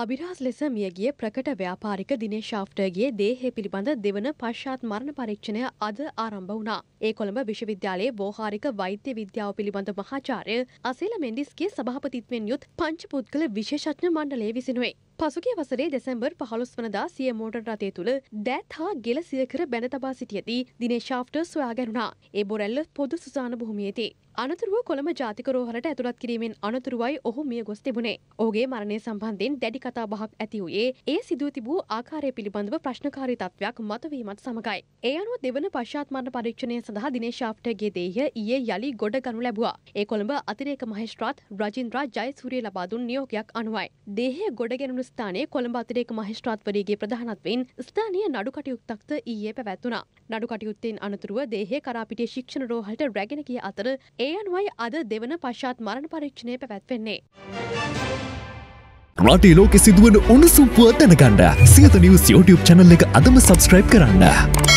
අභිරහස් ලෙස මියගිය ප්‍රකට ව්‍යාපාරික දිනේ ශාෆ්ටර්ගේ දේහය පිළිබඳ දෙවන පශ්චාත් මරණ පරීක්ෂණය අද ආරම්භ වුණා. ඒ කොළඹ විශ්වවිද්‍යාලයේ වෝහාරික වෛද්‍ය විද්‍යාව පිළිබඳ මහාචාර්ය අසීල මෙන්ඩිස්ගේ සභාපතිත්වයෙන් යුත් පංච පුද්ගල විශේෂඥ මණ්ඩලය විසිනුවේ. පසුගේ වසරේ දෙසැම්බර් පහළොස් වනදා සිය මෝටර් රථය තුළ දැත් හා ගෙල සියකර බැන තබා සිටියදී දිනේ ශාෆ්ටර් සොයා ගැනුණා. ඒ බොරැල්ල පොදු සුසාන භූමියේදී. අනතුරුව කොළඹ ජාතික රෝහලට ඇතුළත් කිරීමෙන් අනතුරුවයි ඔහු මිය ගොස් තිබුණේ. ඔහුගේ මරණය සම්බන්ධයෙන් දැඩි කතා බහක් ඇති වූයේ ඒ සිදුව තිබූ ආකාරය පිළිබඳව ප්‍රශ්නකාරී තත්වයක් මතුවීමත් සමගයි. ඒ අනුව දෙවන පශ්චාත් මරණ පරීක්ෂණය සඳහා දිනේෂ් ශාප්ටර්ගේ දේහය ඊයේ යලි ගොඩ ගනු ලැබුවා. ඒ කොළඹ අතිරේක මහේස්ත්‍රාත් රජින්ද්‍රා ජයසූරිය ලබා දුන් නියෝගයක් අනුවයි. දේහය ගොඩගැනුණු ස්ථානයේ කොළඹ අතිරේක මහේස්ත්‍රාත්වරියගේ ප්‍රධානත්වයෙන් ස්ථානීය නඩු කටයුත්තක්ද ඊයේ පැවැත්වුණා. නඩු කටයුත්තෙන් අනතුරුව දේහය කරාපිටිය ශික්ෂණ රෝහලට රැගෙන ගිය අතර ඒ ඒ අනුවයි අද දෙවන පශ්චාත් මරණ පරීක්ෂණය පැවැත්වෙන්නේ. රටේ ලෝකෙ සිදුවන උණුසුම්පුව දැනගන්න සියත නිවස් YouTube channel එක අදම subscribe කරන්න.